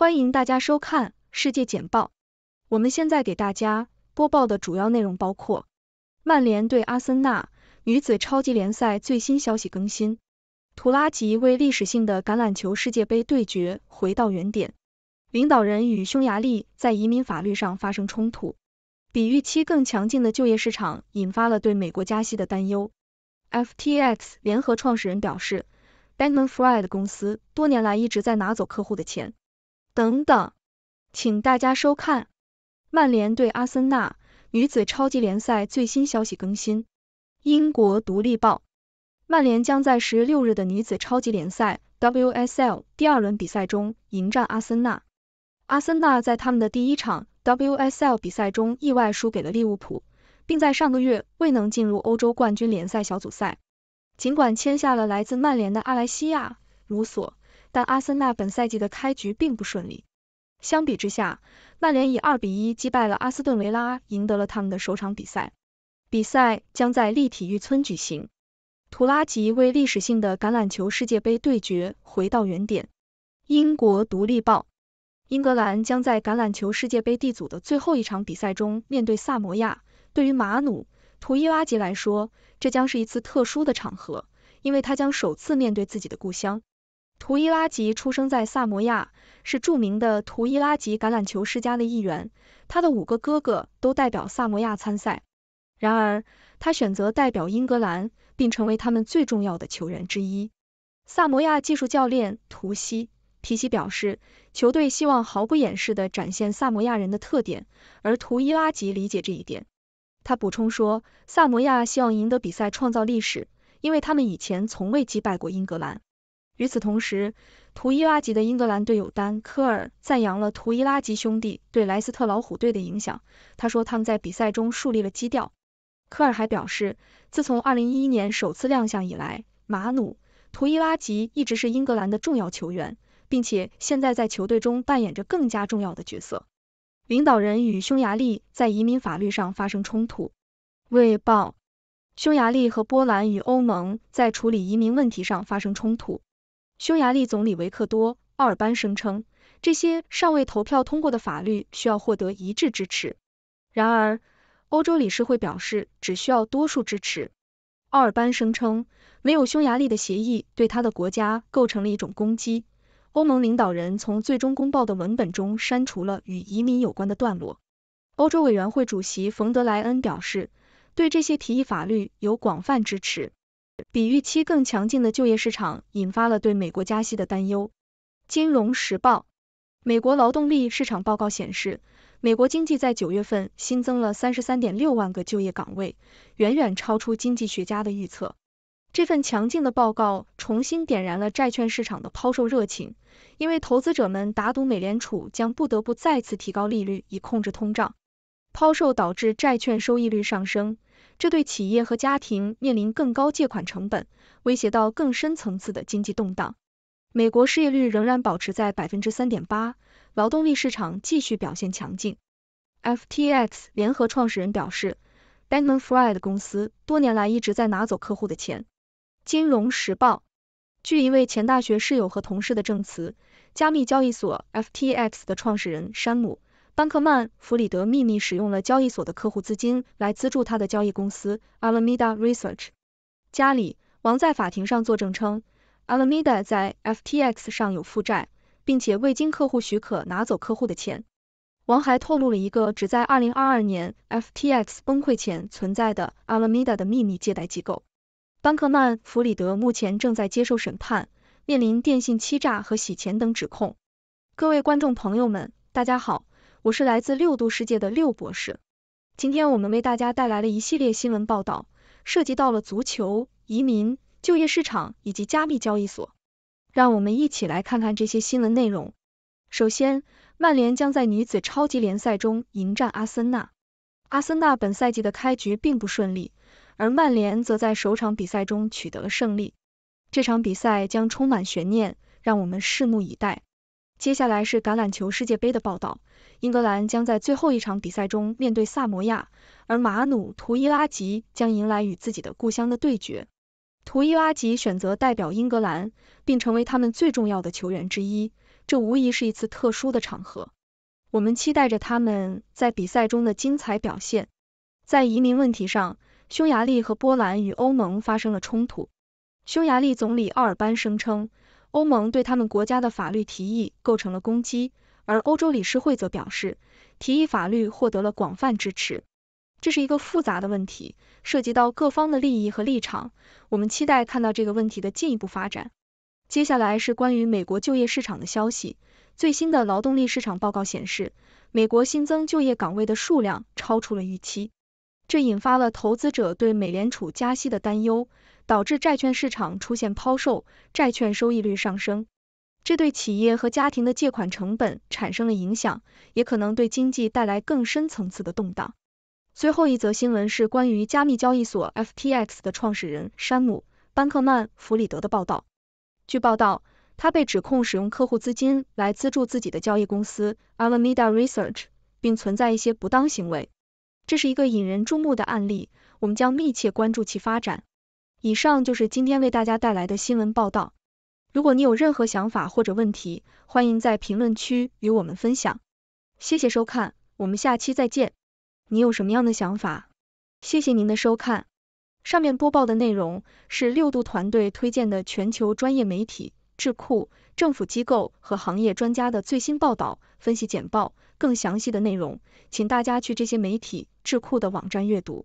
欢迎大家收看世界简报。我们现在给大家播报的主要内容包括：曼联对阿森纳女子超级联赛最新消息更新；图拉吉为历史性的橄榄球世界杯对决回到原点；领导人与匈牙利在移民法律上发生冲突；比预期更强劲的就业市场引发了对美国加息的担忧。FTX 联合创始人表示 b e n j a m a n f r e d 公司多年来一直在拿走客户的钱。等等，请大家收看曼联对阿森纳女子超级联赛最新消息更新。英国独立报：曼联将在十月六日的女子超级联赛 （WSL） 第二轮比赛中迎战阿森纳。阿森纳在他们的第一场 WSL 比赛中意外输给了利物浦，并在上个月未能进入欧洲冠军联赛小组赛。尽管签下了来自曼联的阿莱西亚·鲁索。但阿森纳本赛季的开局并不顺利。相比之下，曼联以二比一击败了阿斯顿维拉，赢得了他们的首场比赛。比赛将在立体育村举行。图拉吉为历史性的橄榄球世界杯对决回到原点。英国独立报：英格兰将在橄榄球世界杯 D 组的最后一场比赛中面对萨摩亚。对于马努·图伊拉吉来说，这将是一次特殊的场合，因为他将首次面对自己的故乡。图伊拉吉出生在萨摩亚，是著名的图伊拉吉橄榄球世家的一员。他的五个哥哥都代表萨摩亚参赛，然而他选择代表英格兰，并成为他们最重要的球员之一。萨摩亚技术教练图西皮西表示，球队希望毫不掩饰地展现萨摩亚人的特点，而图伊拉吉理解这一点。他补充说，萨摩亚希望赢得比赛，创造历史，因为他们以前从未击败过英格兰。与此同时，图伊拉吉的英格兰队友丹科尔赞扬了图伊拉吉兄弟对莱斯特老虎队的影响。他说他们在比赛中树立了基调。科尔还表示，自从2011年首次亮相以来，马努图伊拉吉一直是英格兰的重要球员，并且现在在球队中扮演着更加重要的角色。领导人与匈牙利在移民法律上发生冲突。卫报：匈牙利和波兰与欧盟在处理移民问题上发生冲突。匈牙利总理维克多·奥尔班声称，这些尚未投票通过的法律需要获得一致支持。然而，欧洲理事会表示只需要多数支持。奥尔班声称，没有匈牙利的协议对他的国家构成了一种攻击。欧盟领导人从最终公报的文本中删除了与移民有关的段落。欧洲委员会主席冯德莱恩表示，对这些提议法律有广泛支持。比预期更强劲的就业市场引发了对美国加息的担忧。《金融时报》美国劳动力市场报告显示，美国经济在九月份新增了三十三点六万个就业岗位，远远超出经济学家的预测。这份强劲的报告重新点燃了债券市场的抛售热情，因为投资者们打赌美联储将不得不再次提高利率以控制通胀。抛售导致债券收益率上升，这对企业和家庭面临更高借款成本，威胁到更深层次的经济动荡。美国失业率仍然保持在百分之三点八，劳动力市场继续表现强劲。FTX 联合创始人表示 b a n k m a n f r i e d 公司多年来一直在拿走客户的钱。金融时报，据一位前大学室友和同事的证词，加密交易所 FTX 的创始人山姆。班克曼弗里德秘密使用了交易所的客户资金来资助他的交易公司 Alameda Research。家里·王在法庭上作证称，Alameda 在 FTX 上有负债，并且未经客户许可拿走客户的钱。王还透露了一个只在2022年 FTX 崩溃前存在的 Alameda 的秘密借贷机构。班克曼弗里德目前正在接受审判，面临电信欺诈和洗钱等指控。各位观众朋友们，大家好。我是来自六度世界的六博士。今天我们为大家带来了一系列新闻报道，涉及到了足球、移民、就业市场以及加密交易所。让我们一起来看看这些新闻内容。首先，曼联将在女子超级联赛中迎战阿森纳。阿森纳本赛季的开局并不顺利，而曼联则在首场比赛中取得了胜利。这场比赛将充满悬念，让我们拭目以待。接下来是橄榄球世界杯的报道。英格兰将在最后一场比赛中面对萨摩亚，而马努图伊拉吉将迎来与自己的故乡的对决。图伊拉吉选择代表英格兰，并成为他们最重要的球员之一，这无疑是一次特殊的场合。我们期待着他们在比赛中的精彩表现。在移民问题上，匈牙利和波兰与欧盟发生了冲突。匈牙利总理奥尔班声称。欧盟对他们国家的法律提议构成了攻击，而欧洲理事会则表示，提议法律获得了广泛支持。这是一个复杂的问题，涉及到各方的利益和立场。我们期待看到这个问题的进一步发展。接下来是关于美国就业市场的消息。最新的劳动力市场报告显示，美国新增就业岗位的数量超出了预期，这引发了投资者对美联储加息的担忧。导致债券市场出现抛售，债券收益率上升，这对企业和家庭的借款成本产生了影响，也可能对经济带来更深层次的动荡。最后一则新闻是关于加密交易所 FTX 的创始人山姆·班克曼弗里德的报道。据报道，他被指控使用客户资金来资助自己的交易公司 Alameda Research，并存在一些不当行为。这是一个引人注目的案例，我们将密切关注其发展。以上就是今天为大家带来的新闻报道。如果你有任何想法或者问题，欢迎在评论区与我们分享。谢谢收看，我们下期再见。你有什么样的想法？谢谢您的收看。上面播报的内容是六度团队推荐的全球专业媒体、智库、政府机构和行业专家的最新报道、分析简报。更详细的内容，请大家去这些媒体、智库的网站阅读。